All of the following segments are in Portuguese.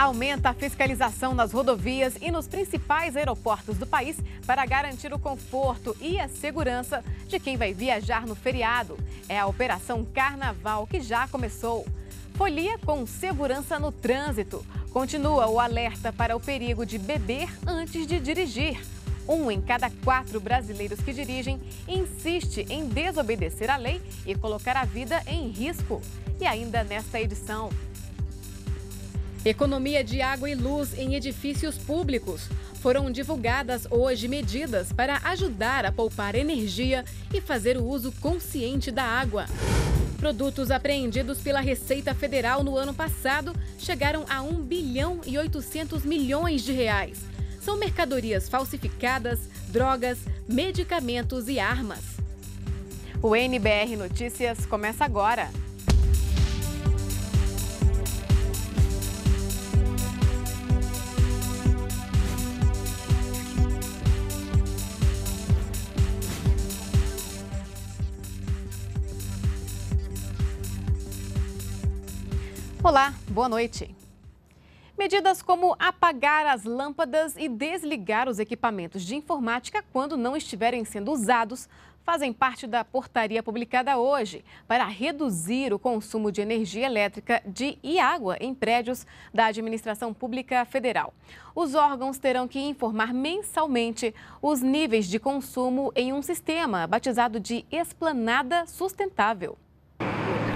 Aumenta a fiscalização nas rodovias e nos principais aeroportos do país para garantir o conforto e a segurança de quem vai viajar no feriado. É a Operação Carnaval que já começou. Folia com segurança no trânsito. Continua o alerta para o perigo de beber antes de dirigir. Um em cada quatro brasileiros que dirigem insiste em desobedecer à lei e colocar a vida em risco. E ainda nesta edição, Economia de água e luz em edifícios públicos. Foram divulgadas hoje medidas para ajudar a poupar energia e fazer o uso consciente da água. Produtos apreendidos pela Receita Federal no ano passado chegaram a 1 bilhão e 800 milhões de reais. São mercadorias falsificadas, drogas, medicamentos e armas. O NBR Notícias começa agora. Olá, boa noite. Medidas como apagar as lâmpadas e desligar os equipamentos de informática quando não estiverem sendo usados fazem parte da portaria publicada hoje para reduzir o consumo de energia elétrica de e água em prédios da Administração Pública Federal. Os órgãos terão que informar mensalmente os níveis de consumo em um sistema batizado de Esplanada Sustentável.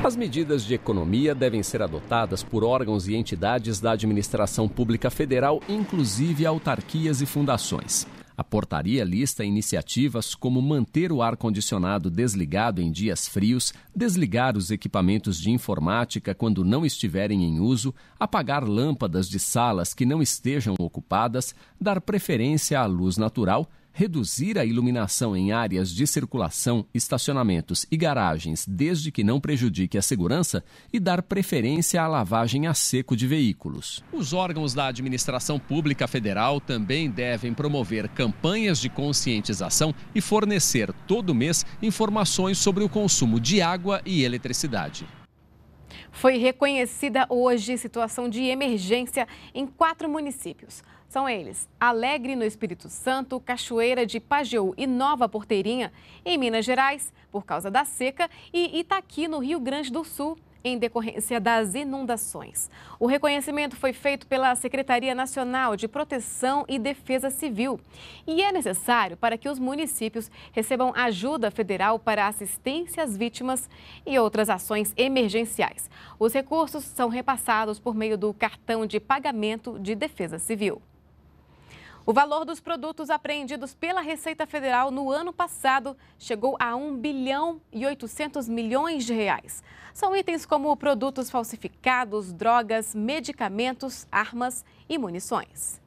As medidas de economia devem ser adotadas por órgãos e entidades da administração pública federal, inclusive autarquias e fundações. A portaria lista iniciativas como manter o ar-condicionado desligado em dias frios, desligar os equipamentos de informática quando não estiverem em uso, apagar lâmpadas de salas que não estejam ocupadas, dar preferência à luz natural reduzir a iluminação em áreas de circulação, estacionamentos e garagens, desde que não prejudique a segurança, e dar preferência à lavagem a seco de veículos. Os órgãos da administração pública federal também devem promover campanhas de conscientização e fornecer todo mês informações sobre o consumo de água e eletricidade. Foi reconhecida hoje situação de emergência em quatro municípios. São eles Alegre, no Espírito Santo, Cachoeira de Pajeú e Nova Porteirinha, em Minas Gerais, por causa da seca, e Itaqui, no Rio Grande do Sul em decorrência das inundações. O reconhecimento foi feito pela Secretaria Nacional de Proteção e Defesa Civil e é necessário para que os municípios recebam ajuda federal para assistência às vítimas e outras ações emergenciais. Os recursos são repassados por meio do cartão de pagamento de defesa civil. O valor dos produtos apreendidos pela Receita Federal no ano passado chegou a 1 bilhão e 800 milhões de reais. São itens como produtos falsificados, drogas, medicamentos, armas e munições.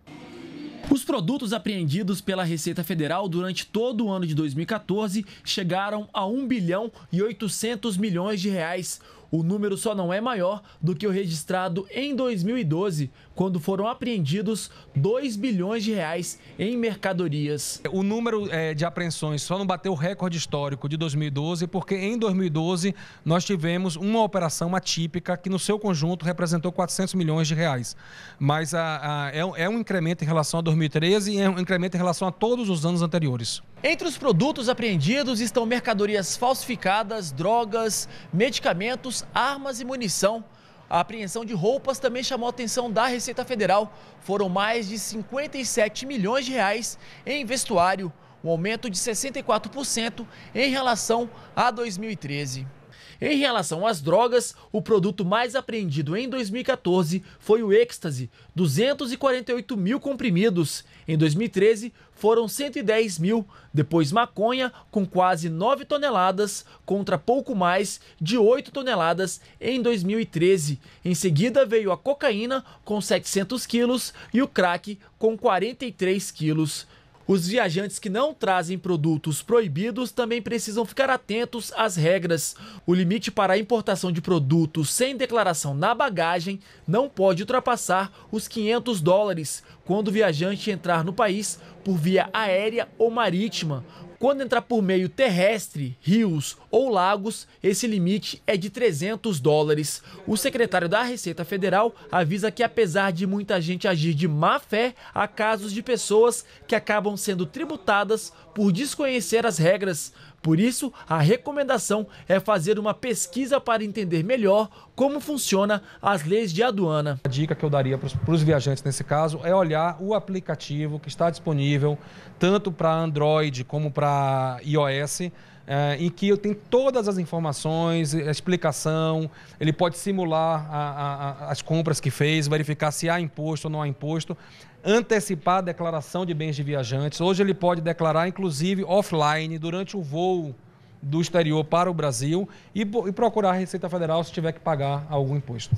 Os produtos apreendidos pela Receita Federal durante todo o ano de 2014 chegaram a 1 bilhão e 800 milhões de reais. O número só não é maior do que o registrado em 2012, quando foram apreendidos 2 bilhões de reais em mercadorias. O número é, de apreensões só não bateu o recorde histórico de 2012, porque em 2012 nós tivemos uma operação atípica que no seu conjunto representou 400 milhões de reais. Mas a, a, é, é um incremento em relação a 2013 e é um incremento em relação a todos os anos anteriores. Entre os produtos apreendidos estão mercadorias falsificadas, drogas, medicamentos, armas e munição. A apreensão de roupas também chamou a atenção da Receita Federal. Foram mais de 57 milhões de reais em vestuário, um aumento de 64% em relação a 2013. Em relação às drogas, o produto mais apreendido em 2014 foi o êxtase, 248 mil comprimidos. Em 2013, foram 110 mil, depois maconha, com quase 9 toneladas, contra pouco mais de 8 toneladas em 2013. Em seguida veio a cocaína, com 700 quilos, e o crack, com 43 quilos. Os viajantes que não trazem produtos proibidos também precisam ficar atentos às regras. O limite para a importação de produtos sem declaração na bagagem não pode ultrapassar os 500 dólares quando o viajante entrar no país por via aérea ou marítima. Quando entrar por meio terrestre, rios ou lagos, esse limite é de 300 dólares. O secretário da Receita Federal avisa que, apesar de muita gente agir de má fé, há casos de pessoas que acabam sendo tributadas por desconhecer as regras. Por isso, a recomendação é fazer uma pesquisa para entender melhor como funciona as leis de aduana. A dica que eu daria para os viajantes nesse caso é olhar o aplicativo que está disponível tanto para Android como para iOS. É, em que eu tenho todas as informações, a explicação, ele pode simular a, a, a, as compras que fez, verificar se há imposto ou não há imposto, antecipar a declaração de bens de viajantes. Hoje ele pode declarar, inclusive, offline, durante o voo do exterior para o Brasil e, e procurar a Receita Federal se tiver que pagar algum imposto.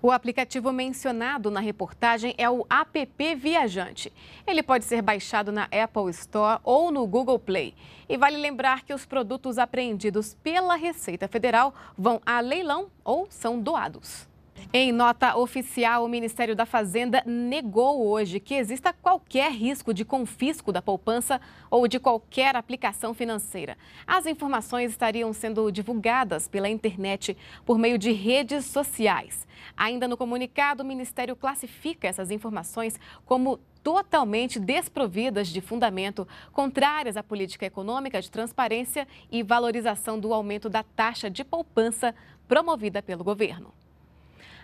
O aplicativo mencionado na reportagem é o App Viajante. Ele pode ser baixado na Apple Store ou no Google Play. E vale lembrar que os produtos apreendidos pela Receita Federal vão a leilão ou são doados. Em nota oficial, o Ministério da Fazenda negou hoje que exista qualquer risco de confisco da poupança ou de qualquer aplicação financeira. As informações estariam sendo divulgadas pela internet por meio de redes sociais. Ainda no comunicado, o Ministério classifica essas informações como totalmente desprovidas de fundamento, contrárias à política econômica de transparência e valorização do aumento da taxa de poupança promovida pelo governo.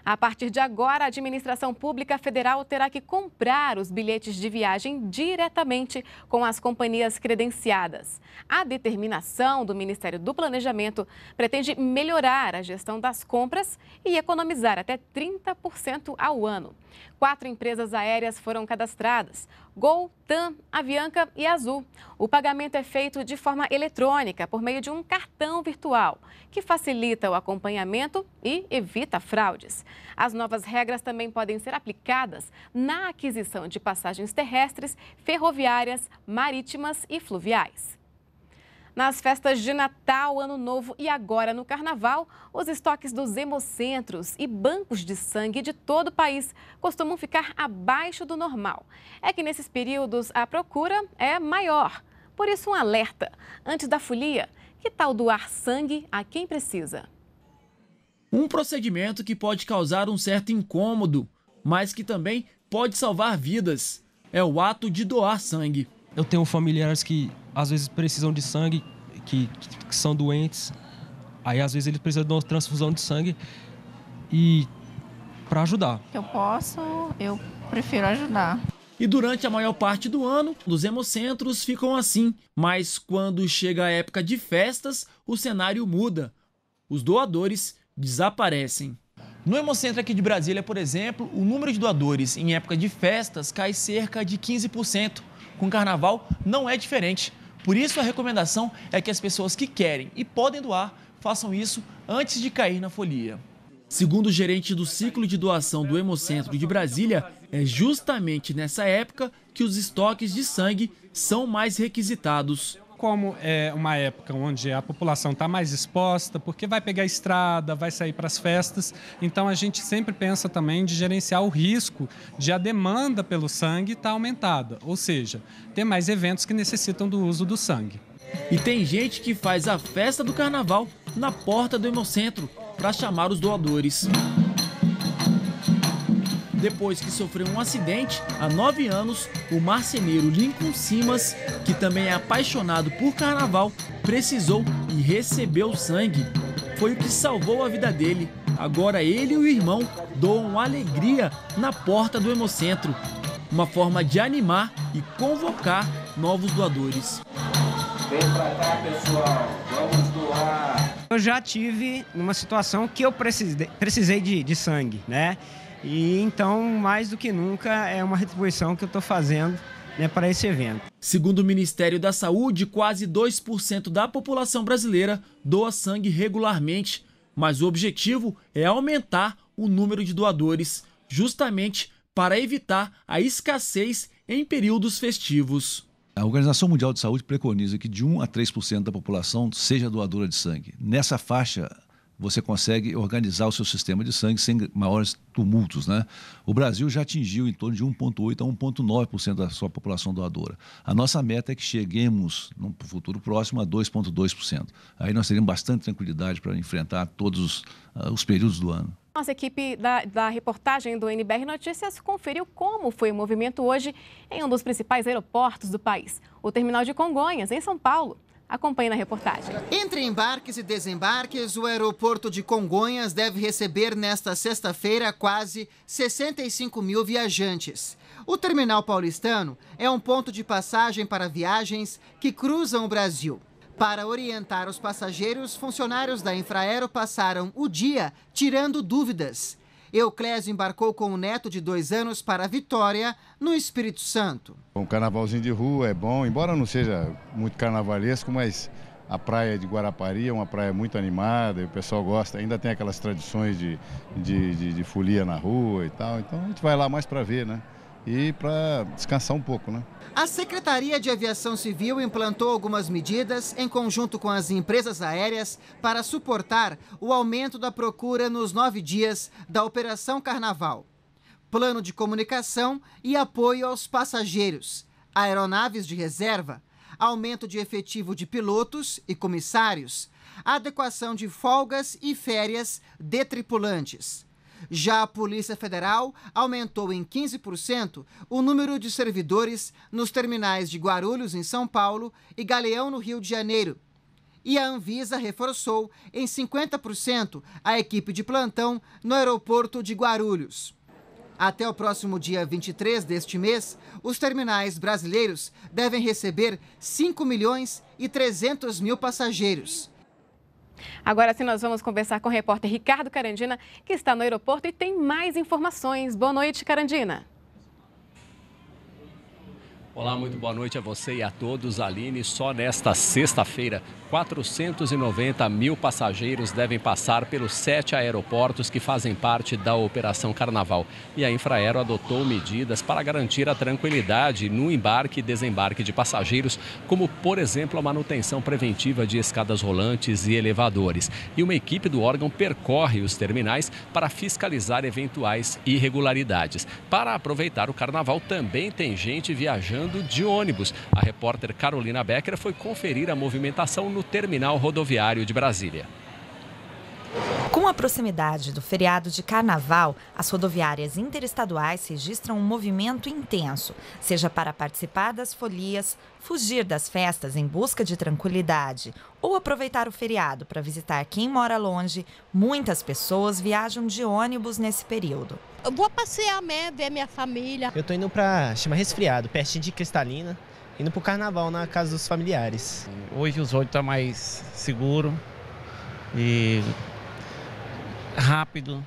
A partir de agora, a administração pública federal terá que comprar os bilhetes de viagem diretamente com as companhias credenciadas. A determinação do Ministério do Planejamento pretende melhorar a gestão das compras e economizar até 30% ao ano. Quatro empresas aéreas foram cadastradas: Gol, TAM, Avianca e Azul. O pagamento é feito de forma eletrônica, por meio de um cartão virtual, que facilita o acompanhamento e evita fraudes. As novas regras também podem ser aplicadas na aquisição de passagens terrestres, ferroviárias, marítimas e fluviais. Nas festas de Natal, Ano Novo e agora no Carnaval, os estoques dos hemocentros e bancos de sangue de todo o país costumam ficar abaixo do normal. É que nesses períodos a procura é maior. Por isso, um alerta: antes da folia, que tal doar sangue a quem precisa? Um procedimento que pode causar um certo incômodo, mas que também pode salvar vidas. É o ato de doar sangue. Eu tenho familiares que às vezes precisam de sangue, que, que são doentes. Aí às vezes eles precisam de uma transfusão de sangue e para ajudar. Eu posso, eu prefiro ajudar. E durante a maior parte do ano, os hemocentros ficam assim, mas quando chega a época de festas, o cenário muda. Os doadores desaparecem. No Hemocentro aqui de Brasília, por exemplo, o número de doadores em época de festas cai cerca de 15%. Com carnaval não é diferente. Por isso, a recomendação é que as pessoas que querem e podem doar façam isso antes de cair na folia. Segundo o gerente do ciclo de doação do Hemocentro de Brasília, é justamente nessa época que os estoques de sangue são mais requisitados. Como é uma época onde a população está mais exposta, porque vai pegar estrada, vai sair para as festas, então a gente sempre pensa também de gerenciar o risco de a demanda pelo sangue estar tá aumentada, ou seja, ter mais eventos que necessitam do uso do sangue. E tem gente que faz a festa do carnaval na porta do Hemocentro para chamar os doadores. Depois que sofreu um acidente, há nove anos, o marceneiro Lincoln Simas, que também é apaixonado por carnaval, precisou e recebeu sangue. Foi o que salvou a vida dele. Agora ele e o irmão doam alegria na porta do Hemocentro. Uma forma de animar e convocar novos doadores. Vem pra cá, pessoal. Vamos doar. Eu já tive uma situação que eu precisei, de, de sangue, né? E então, mais do que nunca, é uma retribuição que eu estou fazendo né, para esse evento. Segundo o Ministério da Saúde, quase 2% da população brasileira doa sangue regularmente, mas o objetivo é aumentar o número de doadores, justamente para evitar a escassez em períodos festivos. A Organização Mundial de Saúde preconiza que de 1 a 3% da população seja doadora de sangue. Nessa faixa, você consegue organizar o seu sistema de sangue sem maiores tumultos. Né? O Brasil já atingiu em torno de 1,8% a 1,9% da sua população doadora. A nossa meta é que cheguemos, no futuro próximo, a 2,2%. Aí nós teremos bastante tranquilidade para enfrentar todos os, uh, os períodos do ano. Nossa equipe da, da, reportagem do NBR Notícias conferiu como foi o movimento hoje em um dos principais aeroportos do país, o Terminal de Congonhas, em São Paulo. Acompanhe na reportagem. Entre embarques e desembarques, o aeroporto de Congonhas deve receber nesta sexta-feira quase 65 mil viajantes. O terminal paulistano é um ponto de passagem para viagens que cruzam o Brasil. Para orientar os passageiros, funcionários da Infraero passaram o dia tirando dúvidas Euclésio embarcou com o neto de dois anos para Vitória, no Espírito Santo. Um carnavalzinho de rua é bom, embora não seja muito carnavalesco, mas a praia de Guarapari é uma praia muito animada e o pessoal gosta. Ainda tem aquelas tradições de, de, de, de folia na rua e tal. Então a gente vai lá mais para ver, né? e para descansar um pouco, né? A Secretaria de Aviação Civil implantou algumas medidas em conjunto com as empresas aéreas para suportar o aumento da procura nos nove dias da Operação Carnaval. Plano de comunicação e apoio aos passageiros, aeronaves de reserva, aumento de efetivo de pilotos e comissários, adequação de folgas e férias de tripulantes. Já a Polícia Federal aumentou em 15% o número de servidores nos terminais de Guarulhos, em São Paulo, e Galeão, no Rio de Janeiro. E a Anvisa reforçou em 50% a equipe de plantão no aeroporto de Guarulhos. Até o próximo dia 23 deste mês, os terminais brasileiros devem receber 5 milhões e 300 mil passageiros. Agora sim, nós vamos conversar com o repórter Ricardo Carandina, que está no aeroporto e tem mais informações. Boa noite, Carandina. Olá, muito boa noite a você e a todos. Aline, só nesta sexta-feira, 490 mil passageiros devem passar pelos sete aeroportos que fazem parte da Operação Carnaval. E a Infraero adotou medidas para garantir a tranquilidade no embarque e desembarque de passageiros, como, por exemplo, a manutenção preventiva de escadas rolantes e elevadores. E uma equipe do órgão percorre os terminais para fiscalizar eventuais irregularidades. Para aproveitar o carnaval, também tem gente viajando chegando de ônibus. A repórter Carolina Becker foi conferir a movimentação no terminal rodoviário de Brasília. Com a proximidade do feriado de carnaval, as rodoviárias interestaduais registram um movimento intenso, seja para participar das folias, fugir das festas em busca de tranquilidade ou aproveitar o feriado para visitar quem mora longe, muitas pessoas viajam de ônibus nesse período. Eu vou passear, né, ver minha família. Eu estou indo para chama resfriado, pertinho de Cristalina, indo para o carnaval na casa dos familiares. Hoje os olhos tá mais seguro e rápido.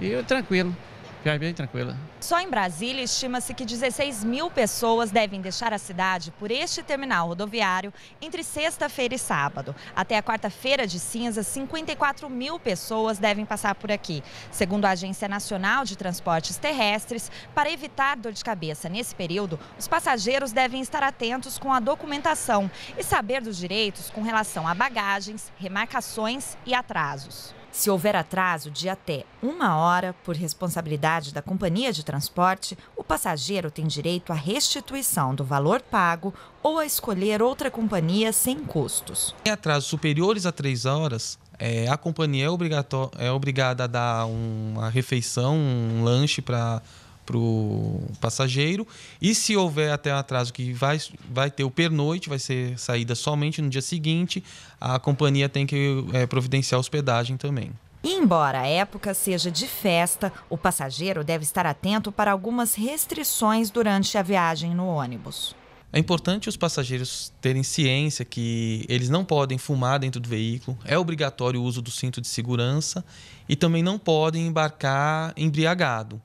E tranquilo, viagem bem tranquila. Só em Brasília, estima-se que 16 mil pessoas devem deixar a cidade por este terminal rodoviário entre sexta-feira e sábado. Até a quarta-feira de cinzas, 54 mil pessoas devem passar por aqui. Segundo a Agência Nacional de Transportes Terrestres, para evitar dor de cabeça nesse período, os passageiros devem estar atentos com a documentação e saber dos direitos com relação a bagagens, remarcações e atrasos. Se houver atraso de até uma hora por responsabilidade da companhia de transporte, o passageiro tem direito à restituição do valor pago ou a escolher outra companhia sem custos. Em atrasos superiores a três horas, é, a companhia é, é, obrigada a dar uma refeição, um lanche para para o passageiro. E se houver até um atraso que vai, vai ter o pernoite, vai ser saída somente no dia seguinte, a companhia tem que é, providenciar hospedagem também. E embora a época seja de festa, o passageiro deve estar atento para algumas restrições durante a viagem no ônibus. É importante os passageiros terem ciência que eles não podem fumar dentro do veículo, é obrigatório o uso do cinto de segurança e também não podem embarcar embriagado.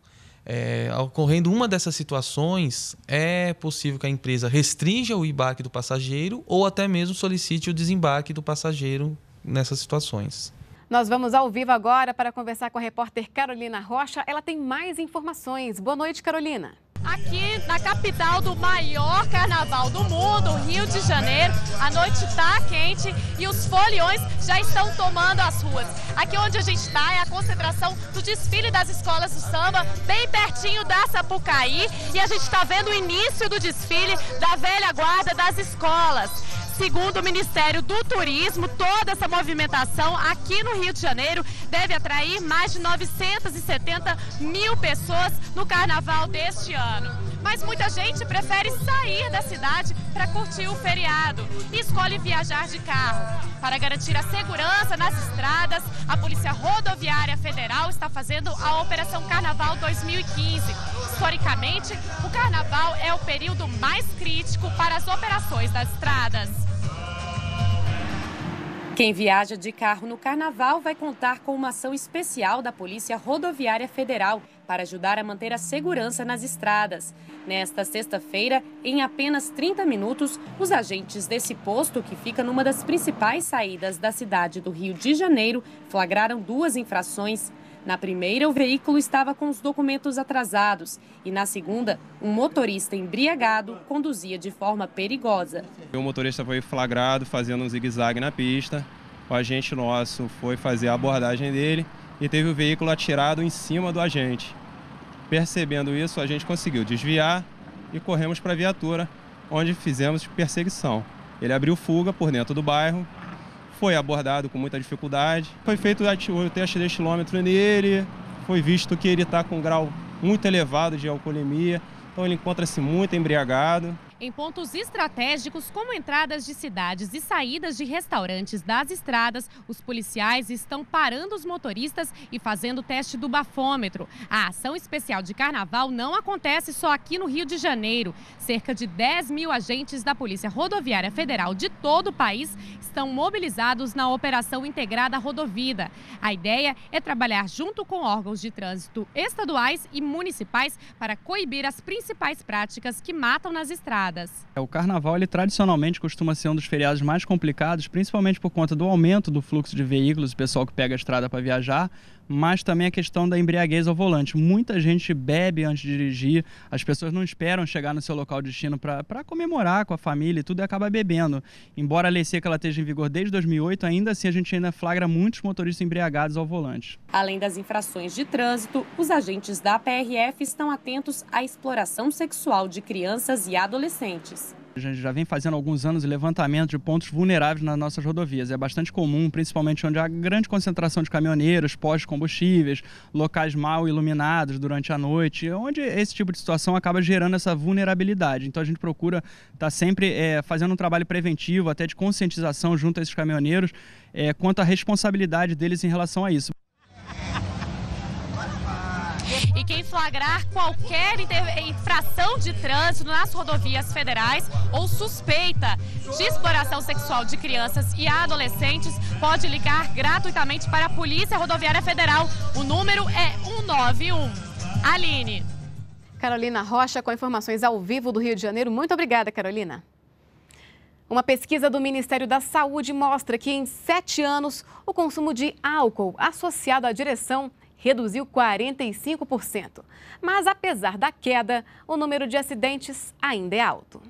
É, ocorrendo uma dessas situações, é possível que a empresa restrinja o embarque do passageiro ou até mesmo solicite o desembarque do passageiro nessas situações. Nós vamos ao vivo agora para conversar com a repórter Carolina Rocha. Ela tem mais informações. Boa noite, Carolina. Aqui na capital do maior carnaval do mundo, Rio de Janeiro, a noite está quente e os foliões já estão tomando as ruas. Aqui onde a gente está é a concentração do desfile das escolas do samba, bem pertinho da Sapucaí, e a gente está vendo o início do desfile da velha guarda das escolas. Segundo o Ministério do Turismo, toda essa movimentação aqui no Rio de Janeiro deve atrair mais de 970 mil pessoas no carnaval deste ano. Mas muita gente prefere sair da cidade para curtir o feriado e escolhe viajar de carro. Para garantir a segurança nas estradas, a Polícia Rodoviária Federal está fazendo a Operação Carnaval 2015 Historicamente, o carnaval é o período mais crítico para as operações das estradas. Quem viaja de carro no carnaval vai contar com uma ação especial da Polícia Rodoviária Federal para ajudar a manter a segurança nas estradas. Nesta sexta-feira, em apenas 30 minutos, os agentes desse posto, que fica numa das principais saídas da cidade do Rio de Janeiro, flagraram duas infrações na primeira, o veículo estava com os documentos atrasados e na segunda, um motorista embriagado conduzia de forma perigosa. O motorista foi flagrado fazendo um zigue-zague na pista. O agente nosso foi fazer a abordagem dele e teve o veículo atirado em cima do agente. Percebendo isso, a gente conseguiu desviar e corremos para a viatura, onde fizemos perseguição. Ele abriu fuga por dentro do bairro, foi abordado com muita dificuldade. Foi feito o teste de estilômetro nele, foi visto que ele está com um grau muito elevado de alcoolemia, então ele encontra-se muito embriagado em pontos estratégicos, como entradas de cidades e saídas de restaurantes das estradas, os policiais estão parando os motoristas e fazendo o teste do bafômetro. A ação especial de carnaval não acontece só aqui no Rio de Janeiro. Cerca de 10 mil agentes da Polícia Rodoviária Federal de todo o país estão mobilizados na Operação Integrada Rodovida. A ideia é trabalhar junto com órgãos de trânsito estaduais e municipais para coibir as principais práticas que matam nas estradas afetadas. É, o carnaval, ele tradicionalmente costuma ser um dos feriados mais complicados, principalmente por conta do aumento do fluxo de veículos, o pessoal que pega a estrada para viajar, mas também a questão da embriaguez ao volante. Muita gente bebe antes de dirigir, as pessoas não esperam chegar no seu local de destino para comemorar com a família e tudo e acaba bebendo. Embora a lei seca ela esteja em vigor desde 2008, ainda assim a gente ainda flagra muitos motoristas embriagados ao volante. Além das infrações de trânsito, os agentes da PRF estão atentos à exploração sexual de crianças e adolescentes adolescentes. A gente já vem fazendo alguns anos levantamento de pontos vulneráveis nas nossas rodovias. É bastante comum, principalmente onde há grande concentração de caminhoneiros, postos combustíveis, locais mal iluminados durante a noite, onde esse tipo de situação acaba gerando essa vulnerabilidade. Então a gente procura estar tá sempre é, fazendo um trabalho preventivo, até de conscientização junto a esses caminhoneiros, é, quanto à responsabilidade deles em relação a isso. E quem flagrar qualquer infração de trânsito nas rodovias federais ou suspeita de exploração sexual de crianças e adolescentes pode ligar gratuitamente para a Polícia Rodoviária Federal. O número é 191. Aline. Carolina Rocha com informações ao vivo do Rio de Janeiro. Muito obrigada, Carolina. Uma pesquisa do Ministério da Saúde mostra que em sete anos o consumo de álcool associado à direção reduziu 45%. Mas apesar da queda, o número de acidentes ainda é alto.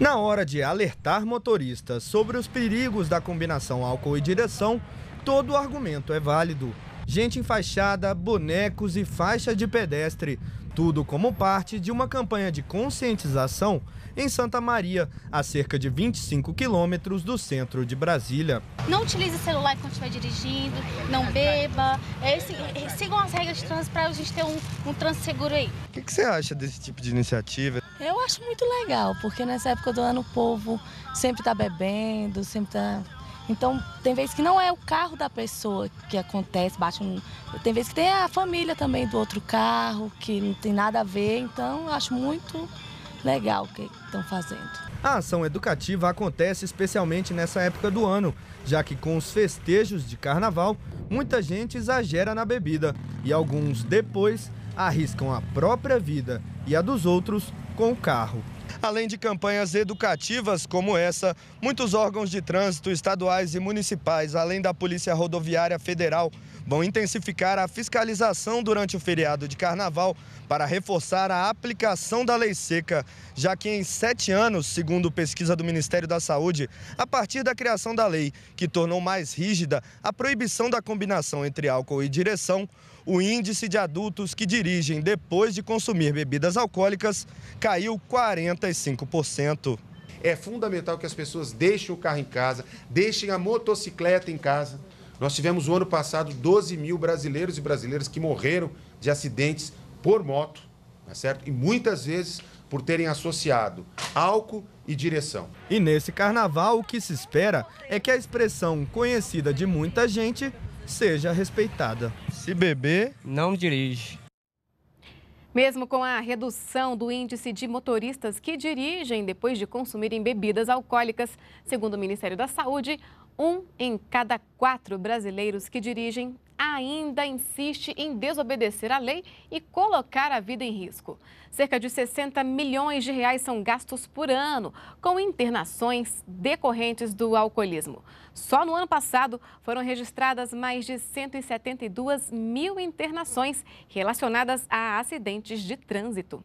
Na hora de alertar motoristas sobre os perigos da combinação álcool e direção, todo argumento é válido. Gente enfaixada, bonecos e faixa de pedestre. Tudo como parte de uma campanha de conscientização em Santa Maria, a cerca de 25 quilômetros do centro de Brasília. Não utilize celular quando estiver dirigindo, não beba, é, é, sigam as regras de trânsito para a gente ter um, um trânsito seguro aí. O que, que você acha desse tipo de iniciativa? Eu acho muito legal, porque nessa época do ano o povo sempre está bebendo, sempre está então, tem vezes que não é o carro da pessoa que acontece, bate um... Tem vezes que tem a família também do outro carro, que não tem nada a ver. Então, eu acho muito legal o que estão fazendo. A ação educativa acontece especialmente nessa época do ano, já que com os festejos de carnaval, muita gente exagera na bebida e alguns depois arriscam a própria vida e a dos outros com o carro. Além de campanhas educativas como essa, muitos órgãos de trânsito estaduais e municipais, além da Polícia Rodoviária Federal, vão intensificar a fiscalização durante o feriado de carnaval para reforçar a aplicação da lei seca, já que em sete anos, segundo pesquisa do Ministério da Saúde, a partir da criação da lei, que tornou mais rígida a proibição da combinação entre álcool e direção, o índice de adultos que dirigem depois de consumir bebidas alcoólicas caiu 45%. É fundamental que as pessoas deixem o carro em casa, deixem a motocicleta em casa. Nós tivemos o ano passado 12 mil brasileiros e brasileiras que morreram de acidentes por moto, tá certo? E muitas vezes por terem associado álcool e direção. E nesse carnaval, o que se espera é que a expressão conhecida de muita gente seja respeitada. Se beber, não dirige. Mesmo com a redução do índice de motoristas que dirigem depois de consumirem bebidas alcoólicas, segundo o Ministério da Saúde, um em cada quatro brasileiros que dirigem ainda insiste em desobedecer à lei e colocar a vida em risco. Cerca de 60 milhões de reais são gastos por ano com internações decorrentes do alcoolismo. Só no ano passado foram registradas mais de 172 mil internações relacionadas a acidentes de trânsito.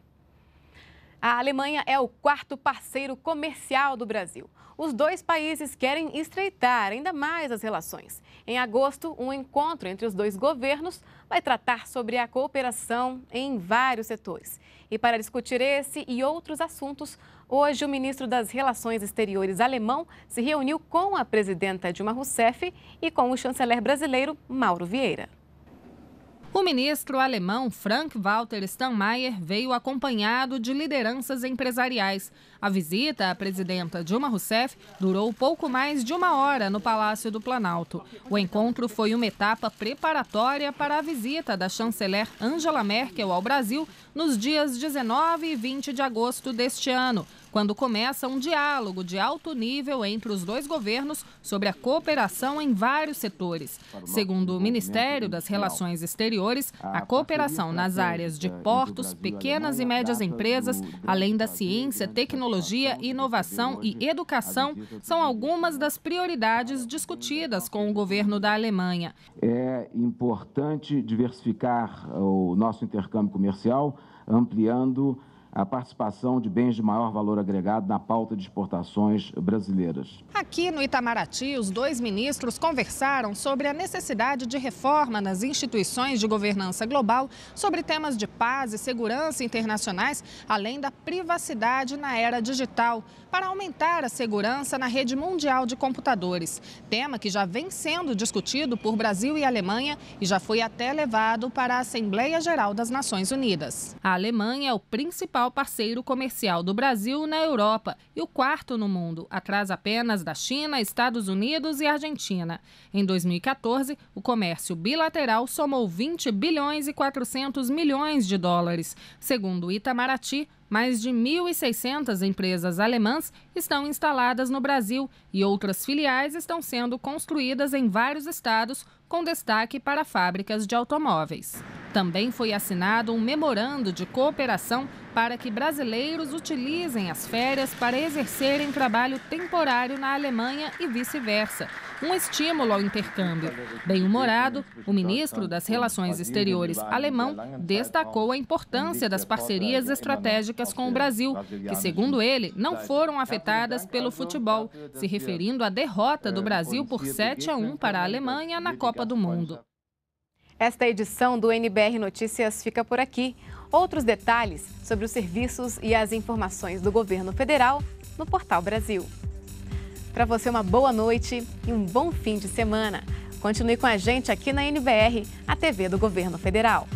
A Alemanha é o quarto parceiro comercial do Brasil. Os dois países querem estreitar ainda mais as relações. Em agosto, um encontro entre os dois governos vai tratar sobre a cooperação em vários setores. E para discutir esse e outros assuntos, hoje o ministro das Relações Exteriores alemão se reuniu com a presidenta Dilma Rousseff e com o chanceler brasileiro Mauro Vieira. O ministro alemão Frank-Walter Steinmeier veio acompanhado de lideranças empresariais. A visita à presidenta Dilma Rousseff durou pouco mais de uma hora no Palácio do Planalto. O encontro foi uma etapa preparatória para a visita da chanceler Angela Merkel ao Brasil nos dias 19 e 20 de agosto deste ano, quando começa um diálogo de alto nível entre os dois governos sobre a cooperação em vários setores. Segundo o Ministério das Relações Exteriores, a cooperação nas áreas de portos, pequenas e médias empresas, além da ciência, tecnologia, tecnologia, inovação e educação são algumas né? das prioridades discutidas com o governo da Alemanha. É importante diversificar o nosso intercâmbio comercial, ampliando a participação de bens de maior valor agregado na pauta de exportações brasileiras. Aqui no Itamaraty, os dois ministros conversaram sobre a necessidade de reforma nas instituições de governança global, sobre temas de paz e segurança internacionais, além da privacidade na era digital, para aumentar a segurança na rede mundial de computadores. Tema que já vem sendo discutido por Brasil e Alemanha e já foi até levado para a Assembleia Geral das Nações Unidas. A Alemanha é o principal principal parceiro comercial do Brasil na Europa e o quarto no mundo, atrás apenas da China, Estados Unidos e Argentina. Em 2014, o comércio bilateral somou 20 bilhões e 400 milhões de dólares. Segundo Itamaraty, mais de 1.600 empresas alemãs estão instaladas no Brasil e outras filiais estão sendo construídas em vários estados, com destaque para fábricas de automóveis. Também foi assinado um memorando de cooperação para que brasileiros utilizem as férias para exercerem trabalho temporário na Alemanha e vice-versa. Um estímulo ao intercâmbio. Bem-humorado, o ministro das Relações Exteriores alemão destacou a importância das parcerias estratégicas com o Brasil, que, segundo ele, não foram afetadas pelo futebol, se referindo à derrota do Brasil por 7 a 1 para a Alemanha na Copa do Mundo. Esta edição do NBR Notícias fica por aqui. Outros detalhes sobre os serviços e as informações do governo federal no Portal Brasil. Para você, uma boa noite e um bom fim de semana. Continue com a gente aqui na NBR, a TV do Governo Federal.